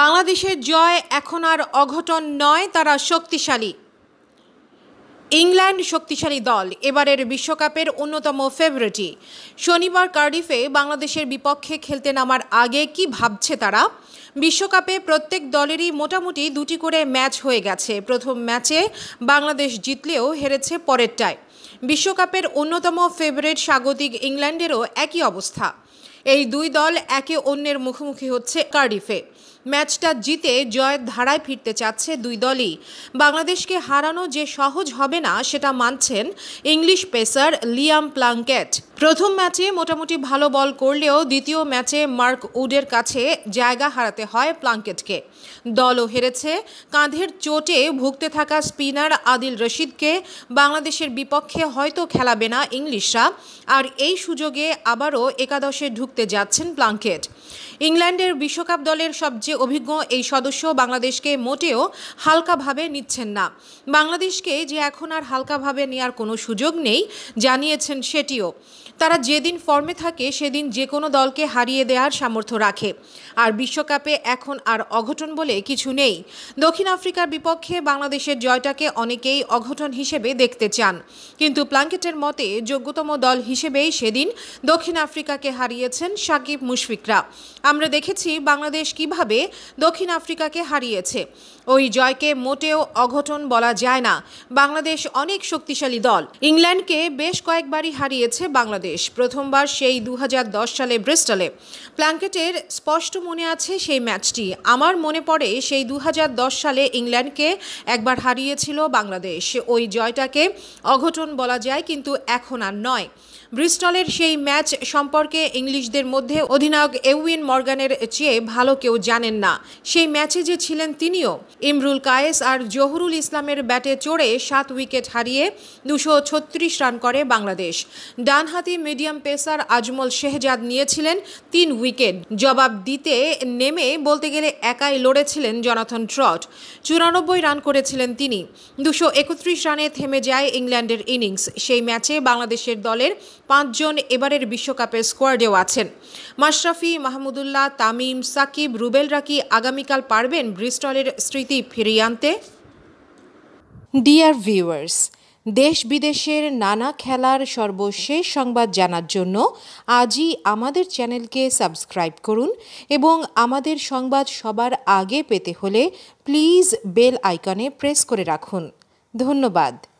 বাংলাদেশের জয় এখন আর অঘটন নয় তারা শক্তিশালী ইংল্যান্ড শক্তিশালী দল এবারের বিশ্বকাপের অন্যতম ফেভারিটি শনিবার কার্ডিফে বাংলাদেশের বিপক্ষে খেলতে নামার আগে কি ভাবছে তারা বিশ্বকাপে প্রত্যেক দলেরই মোটামুটি দুটি করে ম্যাচ হয়ে গেছে প্রথম ম্যাচে বাংলাদেশ জিতলেও হেরেছে পরেরটায় বিশ্বকাপের অন্যতম ফেভারিট স্বাগতিক ইংল্যান্ডেরও একই অবস্থা এই দুই দল একে অন্যের মুখোমুখি হচ্ছে কার্ডিফে ম্যাচটা জিতে জয়ের ধারায় ফিরতে চাচ্ছে দুই দলই বাংলাদেশকে হারানো যে সহজ হবে না সেটা মানছেন ইংলিশ পেসার লিয়াম প্লাঙ্কেট প্রথম ম্যাচে মোটামুটি ভালো বল করলেও দ্বিতীয় ম্যাচে মার্ক উডের কাছে জায়গা হারাতে হয় প্লাঙ্কেটকে দলও হেরেছে কাঁধের চোটে ভুগতে থাকা স্পিনার আদিল রশিদকে বাংলাদেশের বিপক্ষে হয়তো খেলাবে না ইংলিশরা আর এই সুযোগে আবারও একাদশে ঢুকতে যাচ্ছেন প্লাঙ্কেট ইংল্যান্ডের বিশ্বকাপ দলের সবচেয়ে সবচেয়ে অভিজ্ঞ এই সদস্য বাংলাদেশকে মোটেও হালকাভাবে নিচ্ছেন না বাংলাদেশকে যে এখন আর হালকাভাবে নেওয়ার কোনো সুযোগ নেই জানিয়েছেন সেটিও তারা যেদিন ফর্মে থাকে সেদিন যে কোনো দলকে হারিয়ে দেওয়ার সামর্থ্য রাখে আর বিশ্বকাপে এখন আর অঘটন বলে কিছু নেই দক্ষিণ আফ্রিকার বিপক্ষে বাংলাদেশের জয়টাকে অনেকেই অঘটন হিসেবে দেখতে চান কিন্তু প্লাঙ্কেটের মতে যোগ্যতম দল হিসেবেই সেদিন দক্ষিণ আফ্রিকাকে হারিয়েছেন সাকিব মুশফিকরা আমরা দেখেছি বাংলাদেশ কিভাবে দক্ষিণ আফ্রিকাকে হারিয়েছে ওই জয়কে মোটেও অঘটন বলা যায় না বাংলাদেশ অনেক শক্তিশালী দল ইংল্যান্ডকে বেশ কয়েকবারই হারিয়েছে বাংলাদেশ প্রথমবার সেই দু সালে ব্রিস্টলে প্ল্যাঙ্কেটের স্পষ্ট মনে আছে সেই ম্যাচটি আমার মনে পড়ে সেই দু সালে ইংল্যান্ডকে একবার হারিয়েছিল বাংলাদেশ ওই জয়টাকে অঘটন বলা যায় কিন্তু এখন আর নয় ব্রিস্টলের সেই ম্যাচ সম্পর্কে ইংলিশদের মধ্যে অধিনায়ক এউইন মর্গানের চেয়ে ভালো কেউ জানে পারলেন না সেই ম্যাচে যে ছিলেন তিনিও ইমরুল কায়েস আর জহুরুল ইসলামের ব্যাটে চড়ে সাত উইকেট হারিয়ে দুশো রান করে বাংলাদেশ ডানহাতি মিডিয়াম পেসার আজমল শেহজাদ নিয়েছিলেন তিন উইকেট জবাব দিতে নেমে বলতে গেলে একাই লড়েছিলেন জনাথন ট্রট চুরানব্বই রান করেছিলেন তিনি দুশো একত্রিশ রানে থেমে যায় ইংল্যান্ডের ইনিংস সেই ম্যাচে বাংলাদেশের দলের পাঁচজন এবারের বিশ্বকাপের স্কোয়াডেও আছেন মাশরাফি মাহমুদুল্লাহ তামিম সাকিব রুবেলরা কি আগামীকাল পারবেন ব্রিস্টলের স্মৃতি ফিরিয়ে আনতে ডিয়ার ভিউয়ার্স দেশ বিদেশের নানা খেলার সর্বশেষ সংবাদ জানার জন্য আজই আমাদের চ্যানেলকে সাবস্ক্রাইব করুন এবং আমাদের সংবাদ সবার আগে পেতে হলে প্লিজ বেল আইকনে প্রেস করে রাখুন ধন্যবাদ